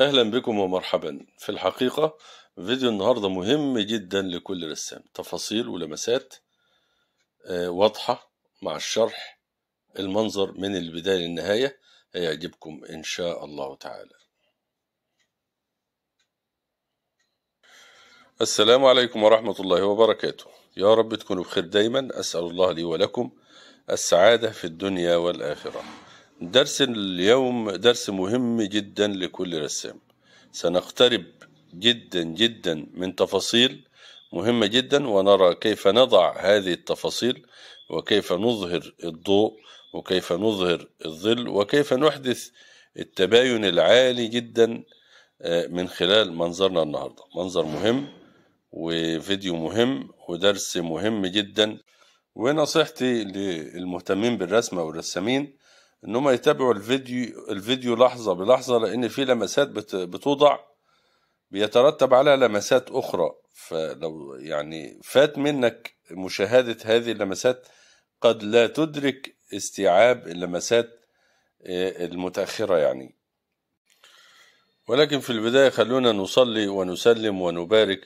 اهلا بكم ومرحبا في الحقيقة فيديو النهاردة مهم جدا لكل رسام تفاصيل ولمسات آه، واضحة مع الشرح المنظر من البداية للنهاية هيعجبكم ان شاء الله تعالى السلام عليكم ورحمة الله وبركاته يا رب تكونوا بخير دايما أسأل الله لي ولكم السعادة في الدنيا والآخرة درس اليوم درس مهم جدا لكل رسام سنقترب جدا جدا من تفاصيل مهمة جدا ونرى كيف نضع هذه التفاصيل وكيف نظهر الضوء وكيف نظهر الظل وكيف نحدث التباين العالي جدا آه، من خلال منظرنا النهارده منظر مهم وفيديو مهم ودرس مهم جدا ونصيحتي للمهتمين بالرسم والرسامين ان هم يتابعوا الفيديو الفيديو لحظه بلحظه لان في لمسات بتوضع بيترتب على لمسات اخرى فلو يعني فات منك مشاهده هذه اللمسات قد لا تدرك استيعاب اللمسات آه، المتاخره يعني ولكن في البدايه خلونا نصلي ونسلم ونبارك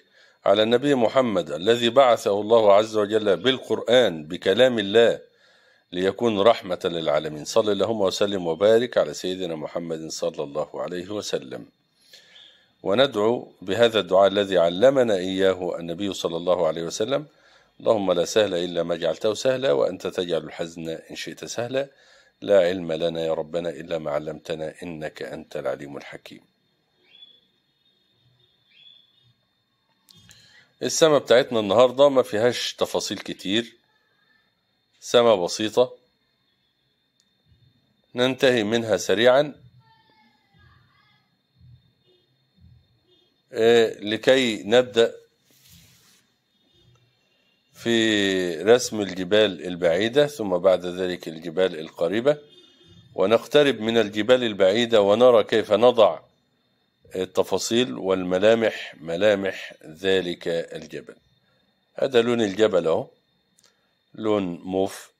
على النبي محمد الذي بعثه الله عز وجل بالقران بكلام الله ليكون رحمة للعالمين صلى اللهم وسلم وبارك على سيدنا محمد صلى الله عليه وسلم وندعو بهذا الدعاء الذي علمنا إياه النبي صلى الله عليه وسلم اللهم لا سهل إلا ما جعلته سهلا وأنت تجعل الحزن إن شئت سهلا لا علم لنا يا ربنا إلا ما علمتنا إنك أنت العليم الحكيم السماء بتاعتنا النهاردة ما فيهاش تفاصيل كتير سما بسيطة ننتهي منها سريعا إيه، لكي نبدأ في رسم الجبال البعيدة ثم بعد ذلك الجبال القريبة ونقترب من الجبال البعيدة ونرى كيف نضع التفاصيل والملامح ملامح ذلك الجبل هذا لون الجبل اهو لون موف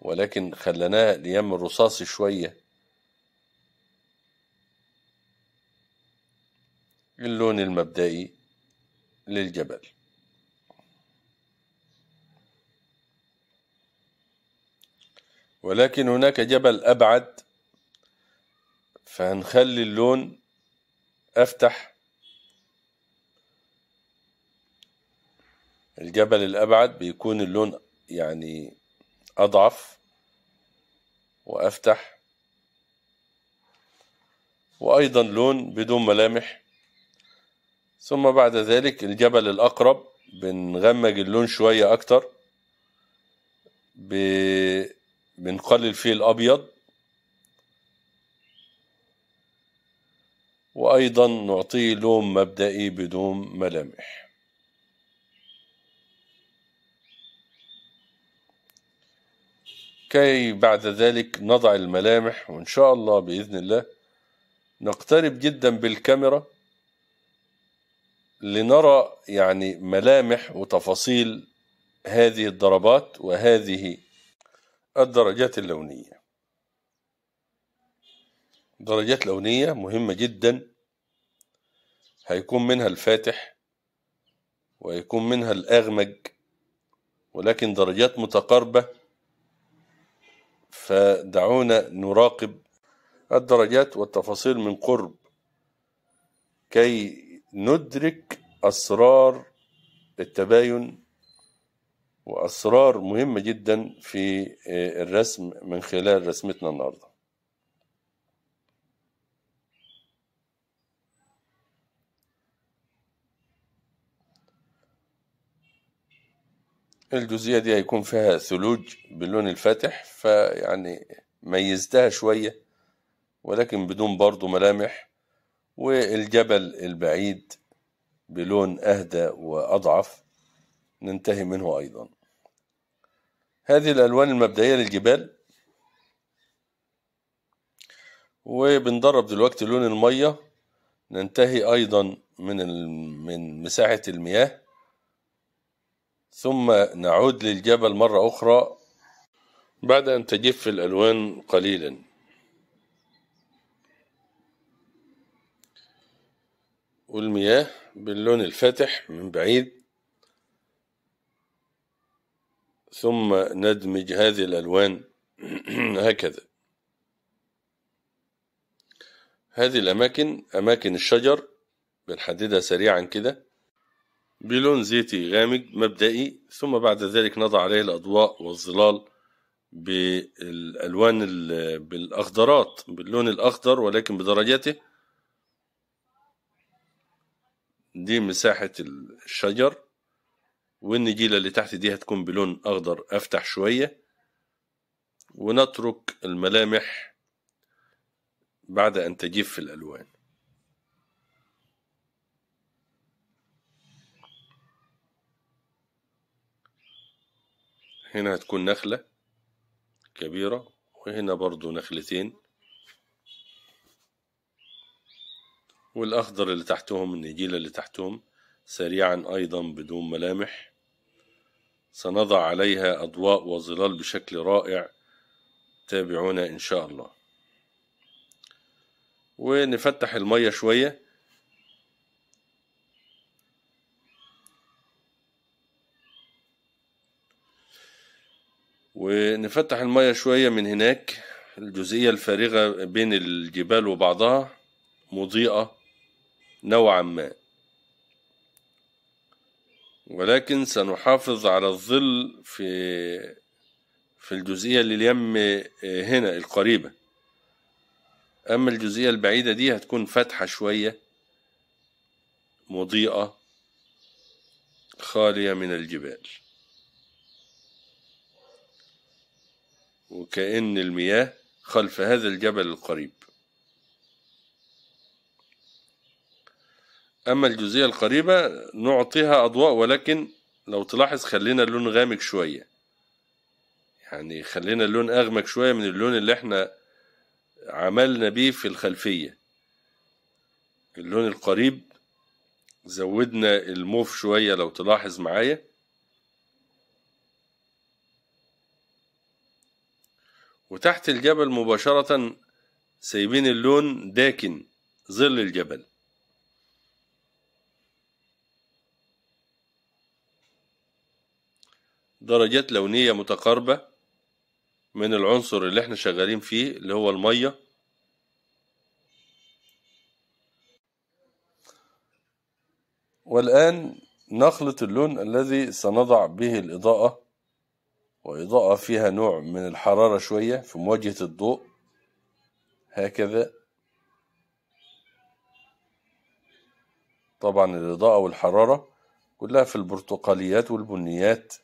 ولكن خلناه ليام الرصاصي شوية اللون المبدئي للجبل ولكن هناك جبل أبعد فهنخلي اللون أفتح الجبل الأبعد بيكون اللون يعني أضعف وأفتح وأيضا لون بدون ملامح ثم بعد ذلك الجبل الأقرب بنغمج اللون شوية أكتر بنقلل فيه الأبيض وأيضا نعطيه لون مبدئي بدون ملامح كي بعد ذلك نضع الملامح وإن شاء الله بإذن الله نقترب جدا بالكاميرا لنرى يعني ملامح وتفاصيل هذه الضربات وهذه الدرجات اللونية درجات لونية مهمة جدا هيكون منها الفاتح ويكون منها الأغمج ولكن درجات متقاربة فدعونا نراقب الدرجات والتفاصيل من قرب كي ندرك أسرار التباين وأسرار مهمة جدا في الرسم من خلال رسمتنا النهارده الجزئية دي هيكون فيها ثلوج باللون الفاتح فيعني ميزتها شوية ولكن بدون برضو ملامح والجبل البعيد بلون أهدى وأضعف ننتهي منه أيضا هذه الألوان المبدئية للجبال وبندرب دلوقتي لون المية ننتهي أيضا من من مساحة المياه ثم نعود للجبل مرة أخرى بعد أن تجف الألوان قليلا والمياه باللون الفاتح من بعيد ثم ندمج هذه الألوان هكذا هذه الأماكن أماكن الشجر بنحددها سريعا كده بلون زيتي غامق مبدئي ثم بعد ذلك نضع عليه الأضواء والظلال بالألوان بالأخضرات باللون الأخضر ولكن بدرجاته دي مساحة الشجر والنجيلة اللي تحت دي هتكون بلون أخضر أفتح شوية ونترك الملامح بعد أن تجف الألوان هنا هتكون نخلة كبيرة وهنا برضو نخلتين والأخضر اللي تحتهم النجيلة اللي تحتهم سريعا أيضا بدون ملامح سنضع عليها أضواء وظلال بشكل رائع تابعونا إن شاء الله ونفتح المية شوية ونفتح المية شوية من هناك الجزئية الفارغة بين الجبال وبعضها مضيئة نوعا ما ولكن سنحافظ على الظل في في الجزئية لليم آه، هنا القريبة أما الجزئية البعيدة دي هتكون فاتحة شوية مضيئة خالية من الجبال وكأن المياه خلف هذا الجبل القريب أما الجزئية القريبة نعطيها أضواء ولكن لو تلاحظ خلينا اللون غامق شوية يعني خلينا اللون أغمق شوية من اللون اللي احنا عملنا بيه في الخلفية اللون القريب زودنا الموف شوية لو تلاحظ معايا وتحت الجبل مباشرة سايبين اللون داكن ظل الجبل درجات لونية متقاربة من العنصر اللي احنا شغالين فيه اللي هو المية والآن نخلط اللون الذي سنضع به الإضاءة وإضاءة فيها نوع من الحرارة شوية في مواجهة الضوء هكذا طبعا الإضاءة والحرارة كلها في البرتقاليات والبنيات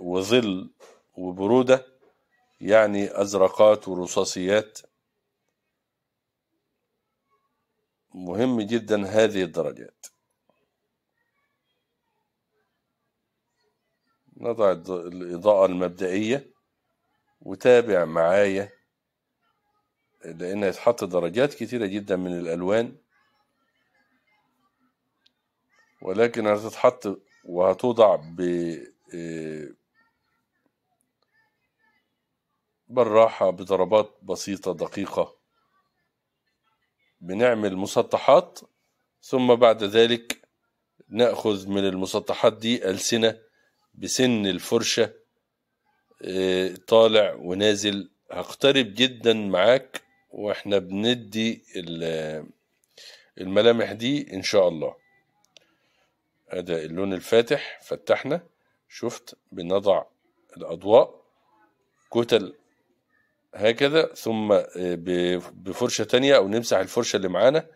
وظل وبرودة يعني أزرقات ورصاصيات مهم جدا هذه الدرجات نضع الإضاءة المبدئية وتابع معايا لأن هيتحط درجات كتيرة جدا من الألوان ولكن هتتحط وهتوضع ب آه، بالراحة بضربات بسيطة دقيقة بنعمل مسطحات ثم بعد ذلك نأخذ من المسطحات دي ألسنة بسن الفرشة آه، طالع ونازل هقترب جدا معاك واحنا بندي الملامح دي ان شاء الله هذا اللون الفاتح فتحنا شفت بنضع الاضواء كتل هكذا ثم آه، بفرشة تانية او نمسح الفرشة اللي معانا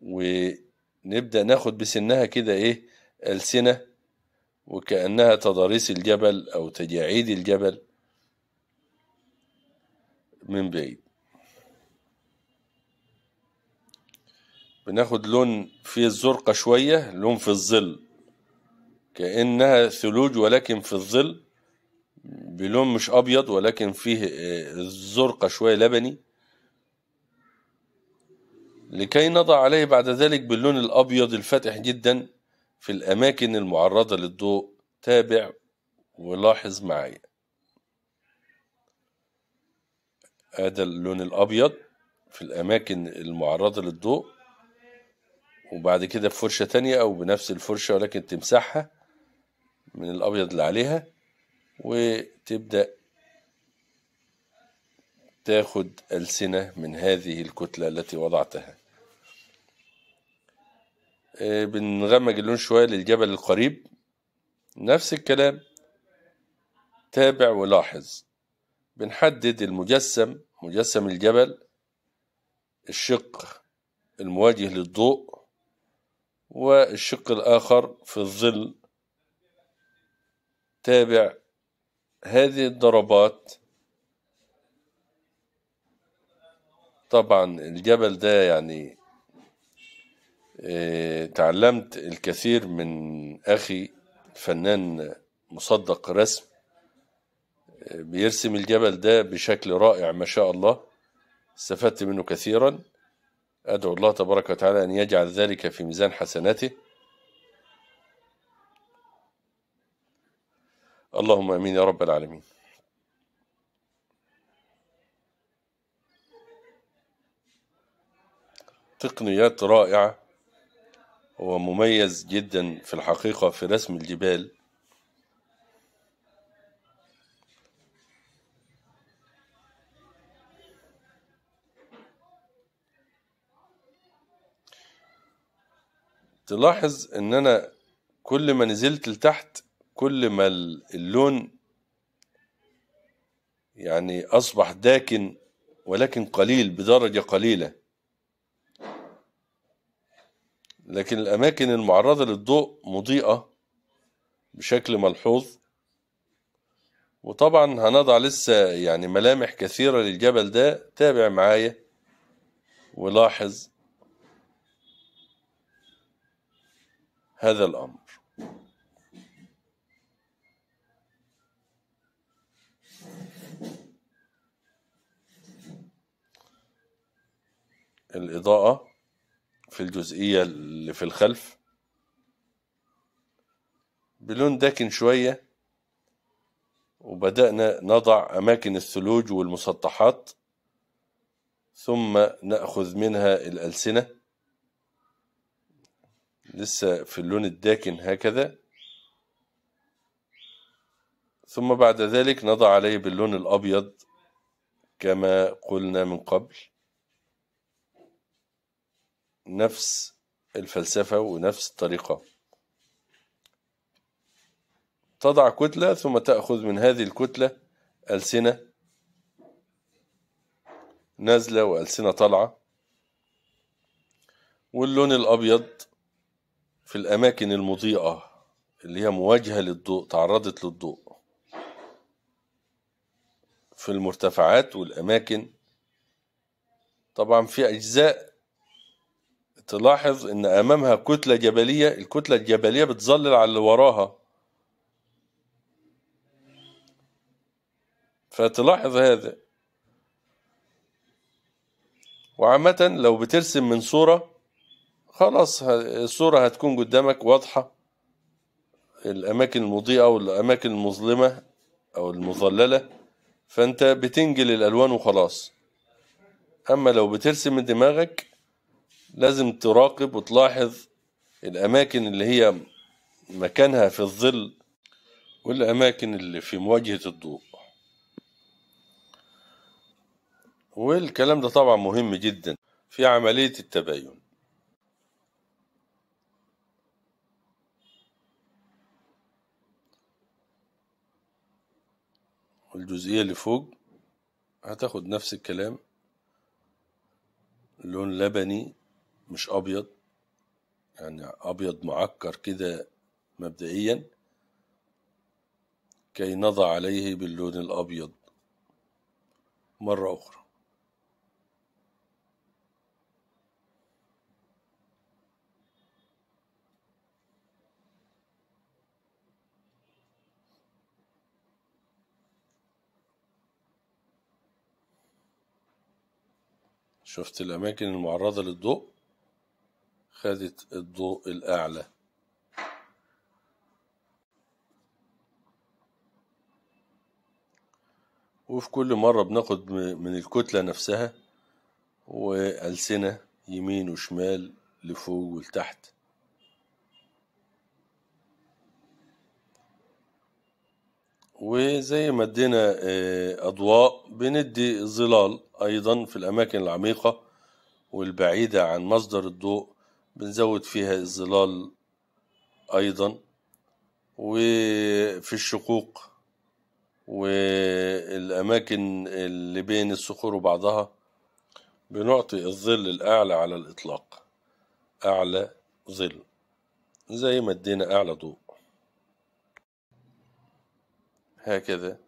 ونبدأ ناخد بسنها كده ايه السنة وكأنها تضاريس الجبل أو تجاعيد الجبل من بعيد بناخد لون في الزرقة شوية لون في الظل كأنها ثلوج ولكن في الظل بلون مش أبيض ولكن فيه آه، الزرقة شوية لبني لكي نضع عليه بعد ذلك باللون الأبيض الفاتح جدا في الأماكن المعرضة للضوء تابع ولاحظ معايا هذا اللون الأبيض في الأماكن المعرضة للضوء وبعد كده بفرشة تانية أو بنفس الفرشة ولكن تمسحها من الأبيض اللي عليها وتبدأ تاخد ألسنة من هذه الكتلة التي وضعتها آه، بنغمج اللون شوية للجبل القريب نفس الكلام تابع ولاحظ بنحدد المجسم مجسم الجبل الشق المواجه للضوء والشق الآخر في الظل تابع هذه الضربات طبعا الجبل ده يعني آه، تعلمت الكثير من أخي فنان مصدق رسم آه، بيرسم الجبل ده بشكل رائع ما شاء الله استفدت منه كثيرا أدعو الله تبارك وتعالى أن يجعل ذلك في ميزان حسناته اللهم امين يا رب العالمين تقنيات رائعه هو مميز جدا في الحقيقة في رسم الجبال تلاحظ ان انا كل ما نزلت لتحت كل ما اللون يعني اصبح داكن ولكن قليل بدرجة قليلة لكن الأماكن المعرضة للضوء مضيئة بشكل ملحوظ وطبعا هنضع لسه يعني ملامح كثيرة للجبل ده تابع معايا ولاحظ هذا الأمر الإضاءة في الجزئية اللي في الخلف بلون داكن شوية وبدأنا نضع أماكن الثلوج والمسطحات ثم نأخذ منها الألسنة لسه في اللون الداكن هكذا ثم بعد ذلك نضع عليه باللون الأبيض كما قلنا من قبل نفس الفلسفة ونفس الطريقة تضع كتلة ثم تأخذ من هذه الكتلة ألسنة نازلة وألسنة طالعة واللون الأبيض في الأماكن المضيئة اللي هي مواجهة للضوء تعرضت للضوء في المرتفعات والأماكن طبعا في أجزاء تلاحظ ان امامها كتلة جبلية الكتلة الجبلية بتظلل على اللي وراها فتلاحظ هذا وعامة لو بترسم من صورة خلاص الصورة هتكون قدامك واضحة الأماكن المضيئة والأماكن المظلمة أو المظللة فأنت بتنجل الألوان وخلاص أما لو بترسم من دماغك لازم تراقب وتلاحظ الأماكن اللي هي مكانها في الظل والأماكن اللي في مواجهة الضوء والكلام ده طبعا مهم جدا في عملية التباين والجزئية اللي فوق هتاخد نفس الكلام لون لبني مش ابيض يعني ابيض معكر كده مبدئيا كي نضع عليه باللون الابيض مره اخرى شفت الأماكن المعرضة للضوء خدت الضوء الأعلى وفي كل مرة بناخد من الكتلة نفسها وألسنة يمين وشمال لفوق ولتحت وزي ما ادينا آه، اضواء بندي ظلال ايضا في الاماكن العميقه والبعيده عن مصدر الضوء بنزود فيها الظلال أيضا وفي الشقوق والأماكن اللي بين الصخور وبعضها بنعطي الظل الأعلى على الإطلاق أعلى ظل زي ما ادينا أعلى ضوء هكذا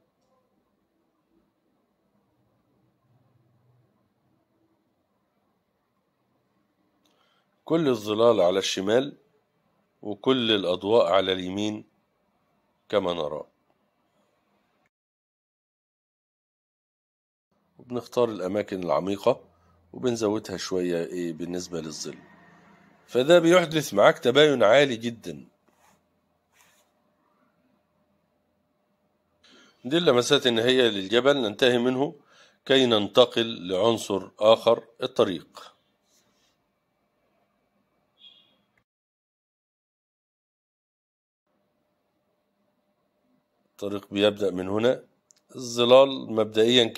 كل الظلال على الشمال وكل الأضواء على اليمين كما نرى وبنختار الأماكن العميقة وبنزودها شوية إيه، بالنسبة للظل فده بيحدث معاك تباين عالي جدا دي اللمسات النهائية للجبل ننتهي منه كي ننتقل لعنصر آخر الطريق الطريق بيبدأ من هنا الظلال مبدئيا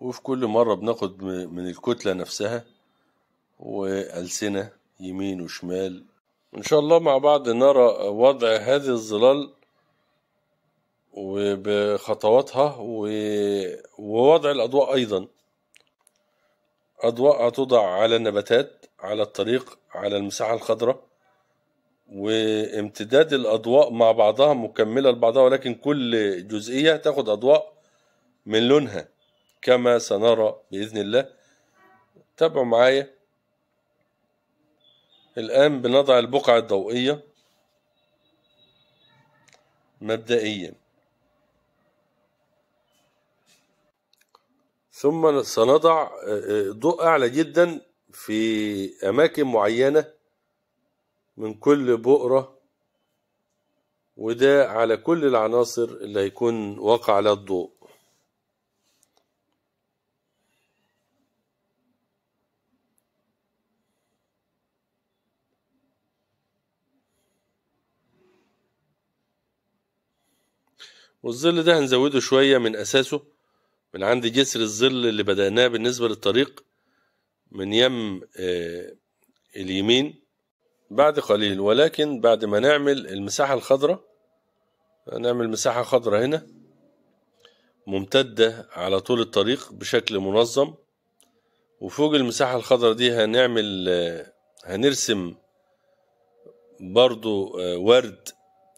وفي كل مرة بناخد من الكتلة نفسها وألسنة يمين وشمال إن شاء الله مع بعض نرى وضع هذه الظلال وبخطواتها ووضع الأضواء أيضا أضواء هتوضع على النباتات على الطريق على المساحة الخضراء وامتداد الاضواء مع بعضها مكمله لبعضها ولكن كل جزئيه تاخد اضواء من لونها كما سنرى باذن الله تابعوا معايا الان بنضع البقعه الضوئيه مبدئيا ثم سنضع ضوء اعلى جدا في اماكن معينه من كل بؤرة وده على كل العناصر اللي هيكون وقع على الضوء والظل ده هنزوده شوية من أساسه من عند جسر الظل اللي بدأناه بالنسبة للطريق من يم آه، اليمين بعد قليل ولكن بعد ما نعمل المساحة الخضراء نعمل مساحة خضراء هنا ممتدة على طول الطريق بشكل منظم وفوق المساحة الخضراء دي هنعمل هنرسم برضو ورد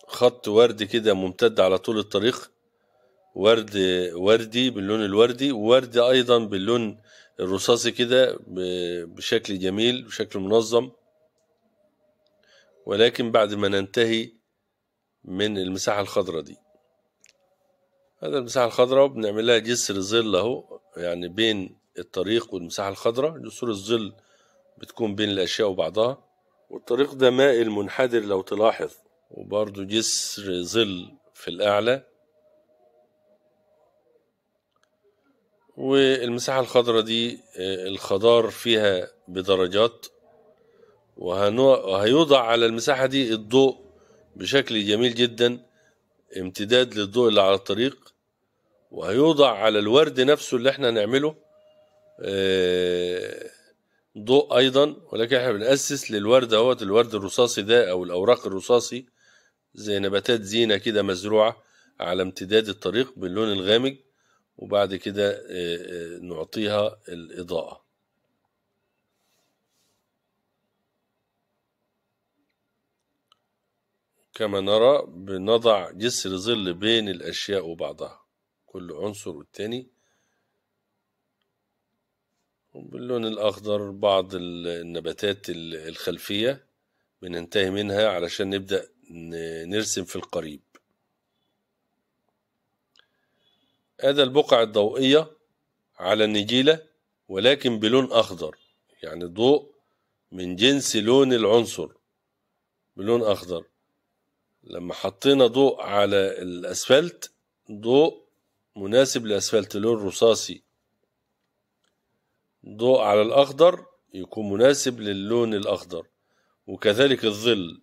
خط ورد كده ممتد على طول الطريق ورد وردي باللون الوردي وورد أيضا باللون الرصاصي كده بشكل جميل بشكل منظم ولكن بعد ما ننتهي من المساحة الخضراء دي هذا المساحة الخضراء بنعمل لها جسر ظل اهو يعني بين الطريق والمساحة الخضراء جسور الظل بتكون بين الأشياء وبعضها والطريق ده مائل منحدر لو تلاحظ وبرضو جسر ظل في الأعلى والمساحة الخضراء دي آه، الخضار فيها بدرجات وهيوضع على المساحة دي الضوء بشكل جميل جدا امتداد للضوء اللي على الطريق وهيوضع على الورد نفسه اللي احنا هنعمله آه، ضوء ايضا ولكن احنا بنأسس للورد اهوت الورد الرصاصي ده او الاوراق الرصاصي زي نباتات زينة كده مزروعة على امتداد الطريق باللون الغامق وبعد كده آه، آه، نعطيها الإضاءة كما نرى بنضع جسر ظل بين الأشياء وبعضها كل عنصر والتاني وباللون الأخضر بعض النباتات الخلفية بننتهي منها علشان نبدأ نرسم في القريب هذا البقع الضوئية على النجيلة ولكن بلون أخضر يعني ضوء من جنس لون العنصر بلون أخضر لما حطينا ضوء على الاسفلت ضوء مناسب لاسفلت لون رصاصي ضوء على الاخضر يكون مناسب للون الاخضر وكذلك الظل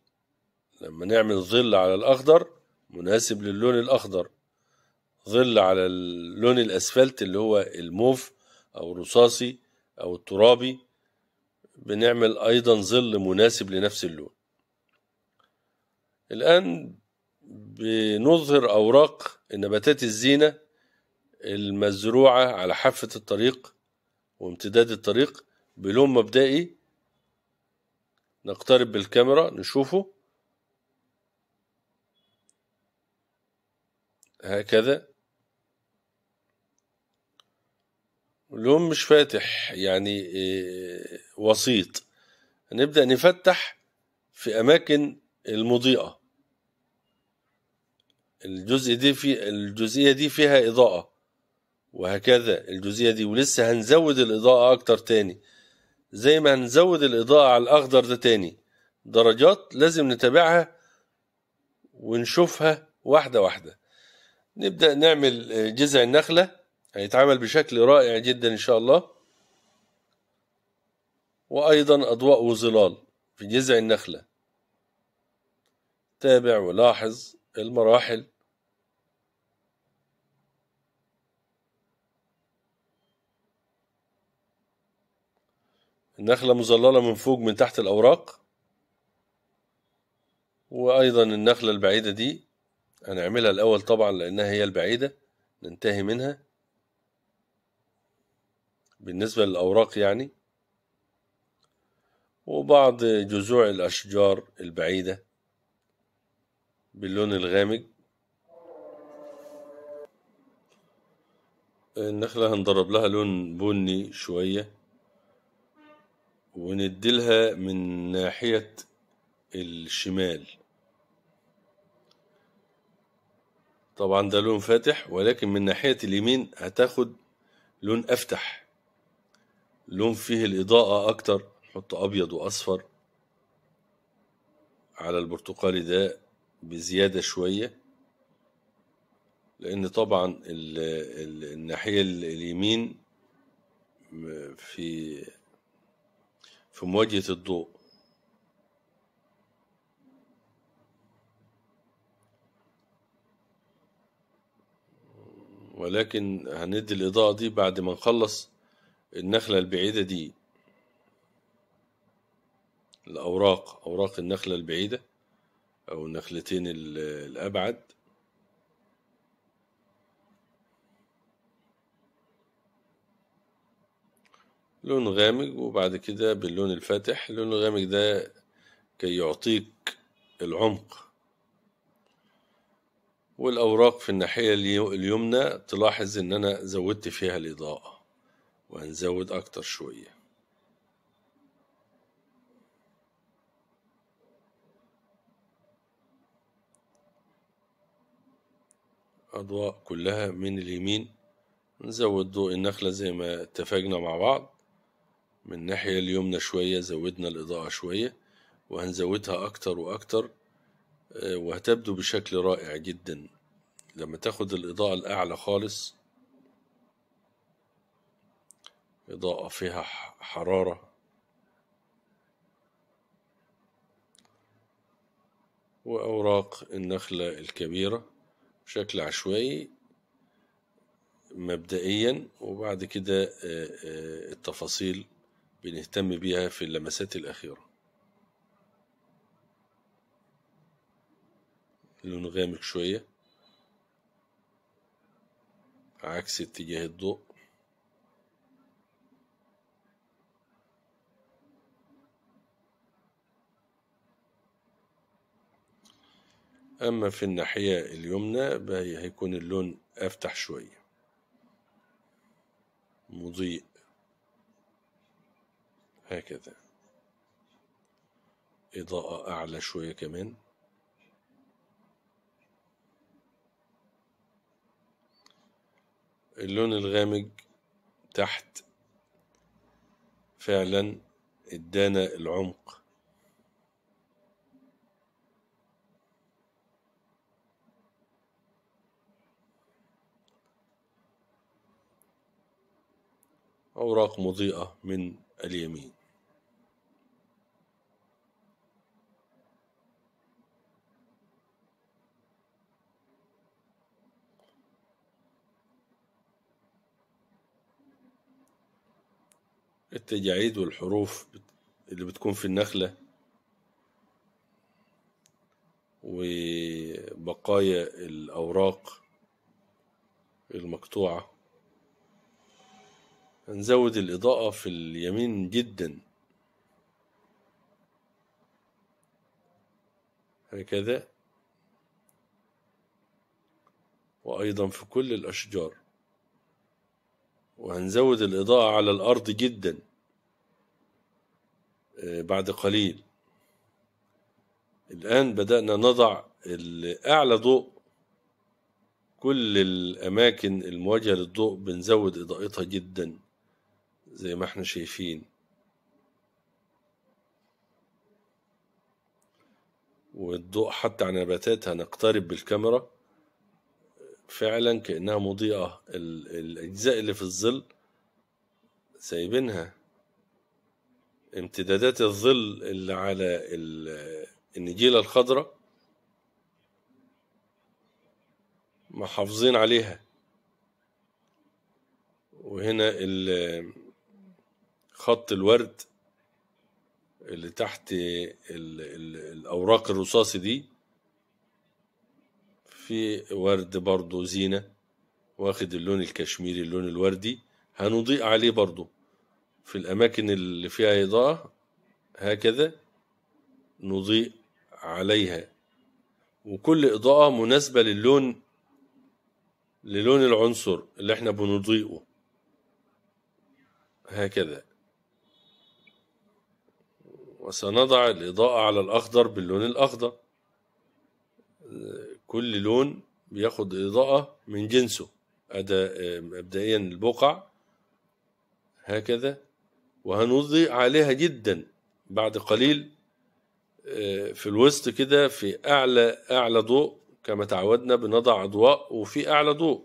لما نعمل ظل على الاخضر مناسب للون الاخضر ظل على اللون الاسفلت اللي هو الموف او الرصاصي او الترابي بنعمل ايضا ظل مناسب لنفس اللون الآن بنظهر أوراق النباتات الزينة المزروعة على حافة الطريق وامتداد الطريق بلون مبدئي نقترب بالكاميرا نشوفه هكذا لون مش فاتح يعني آه، وسيط هنبدأ نفتح في أماكن المضيئة الجزء دي في الجزئيه دي فيها اضاءه وهكذا الجزئيه دي ولسه هنزود الاضاءه اكتر تاني زي ما هنزود الاضاءه على الاخضر ده تاني درجات لازم نتابعها ونشوفها واحده واحده نبدا نعمل آه، جذع النخله هيتعمل بشكل رائع جدا ان شاء الله وايضا اضواء وظلال في جذع النخله تابع ولاحظ المراحل النخلة مظللة من فوق من تحت الأوراق وأيضا النخلة البعيدة دي هنعملها الأول طبعا لأنها هي البعيدة ننتهي منها بالنسبة للأوراق يعني وبعض جذوع الأشجار البعيدة باللون الغامق النخلة هنضرب لها لون بني شوية ونديلها من ناحية الشمال طبعا ده لون فاتح ولكن من ناحية اليمين هتاخد لون أفتح لون فيه الإضاءة أكتر نحط أبيض وأصفر على البرتقالي ده بزيادة شوية لأن طبعا الناحية اليمين في في مواجهة الضوء ولكن هندي الإضاءة دي بعد ما نخلص النخلة البعيدة دي الأوراق أوراق النخلة البعيدة أو النخلتين الأبعد لون غامق وبعد كده باللون الفاتح اللون الغامق ده كي يعطيك العمق والأوراق في الناحية اليمنى تلاحظ إن أنا زودت فيها الإضاءة وهنزود أكتر شوية أضواء كلها من اليمين نزود ضوء النخلة زي ما اتفقنا مع بعض من الناحية اليمنى شوية زودنا الإضاءة شوية وهنزودها أكتر وأكتر آه، وهتبدو بشكل رائع جدا لما تاخد الإضاءة الأعلى خالص إضاءة فيها حرارة وأوراق النخلة الكبيرة بشكل عشوائي مبدئيا وبعد كده آه، آه، التفاصيل بنهتم بيها في اللمسات الأخيرة لونه غامق شوية عكس اتجاه الضوء أما في الناحية اليمنى هيكون اللون أفتح شوية مضيء هكذا إضاءة أعلى شوية كمان اللون الغامج تحت فعلا ادانا العمق أوراق مضيئة من اليمين التجاعيد والحروف اللي بتكون في النخلة وبقايا الأوراق المقطوعة هنزود الإضاءة في اليمين جدا هكذا وأيضا في كل الأشجار وهنزود الإضاءة على الأرض جدا آه، بعد قليل الآن بدأنا نضع أعلى ضوء كل الأماكن المواجهة للضوء بنزود إضاءتها جدا زي ما احنا شايفين والضوء حتى على نباتات هنقترب بالكاميرا فعلا كأنها مضيئة الأجزاء اللي في الظل سايبينها امتدادات الظل اللي على النجيلة الخضراء محافظين عليها وهنا خط الورد اللي تحت الأوراق الرصاصي دي في ورد برضو زينة واخد اللون الكشميري اللون الوردي هنضيء عليه برضو في الأماكن اللي فيها إضاءة هكذا نضيء عليها وكل إضاءة مناسبة للون للون العنصر اللي احنا بنضيئه هكذا وسنضع الإضاءة على الأخضر باللون الأخضر كل لون بياخد إضاءة من جنسه أدا مبدئيا البقع هكذا وهنضيء عليها جدا بعد قليل آه، في الوسط كده في أعلى أعلى ضوء كما تعودنا بنضع أضواء وفي أعلى ضوء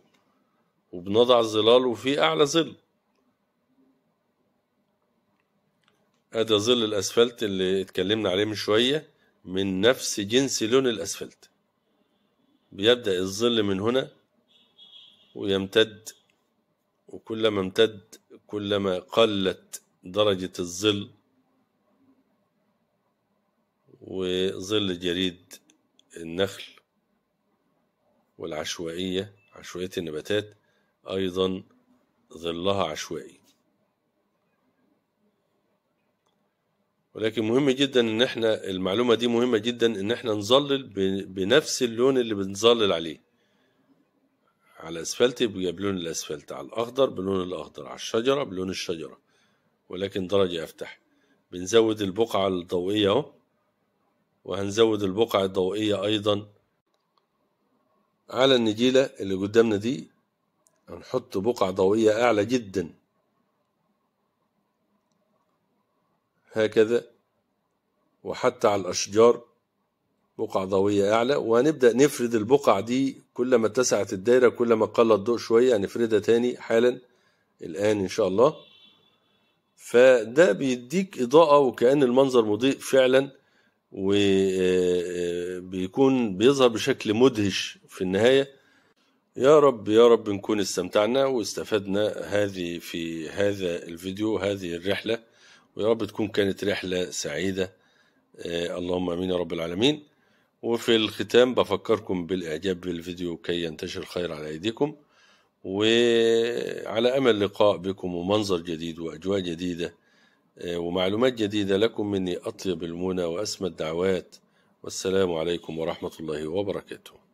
وبنضع ظلال وفي أعلى ظل أدا ظل الأسفلت اللي اتكلمنا عليه من شوية من نفس جنس لون الأسفلت بيبدأ الظل من هنا ويمتد وكلما امتد كلما قلت درجة الظل وظل جريد النخل والعشوائية عشوائية النباتات أيضا ظلها عشوائي ولكن مهم جدا ان احنا المعلومه دي مهمه جدا ان احنا نظلل بنفس اللون اللي بنظلل عليه على الاسفلت يبقى بلون الاسفلت على الاخضر بلون الاخضر على الشجره بلون الشجره ولكن درجه افتح بنزود البقعه الضوئيه اهو وهنزود البقعه الضوئيه ايضا على النجيله اللي قدامنا دي هنحط بقعه ضوئيه اعلى جدا هكذا وحتى على الأشجار بقع ضوئية أعلى وهنبدأ نفرد البقع دي كلما اتسعت الدايرة كلما قل الضوء شوية هنفردها يعني تاني حالا الآن إن شاء الله فده بيديك إضاءة وكأن المنظر مضيء فعلا وبيكون آه، بيظهر بشكل مدهش في النهاية يا رب يا رب نكون استمتعنا واستفدنا هذه في هذا الفيديو هذه الرحلة ويا رب تكون كانت رحلة سعيدة آه، اللهم امين يا رب العالمين وفي الختام بفكركم بالاعجاب بالفيديو كي ينتشر الخير على ايديكم وعلى امل لقاء بكم ومنظر جديد واجواء جديده آه، ومعلومات جديده لكم مني اطيب المنى واسمى الدعوات والسلام عليكم ورحمه الله وبركاته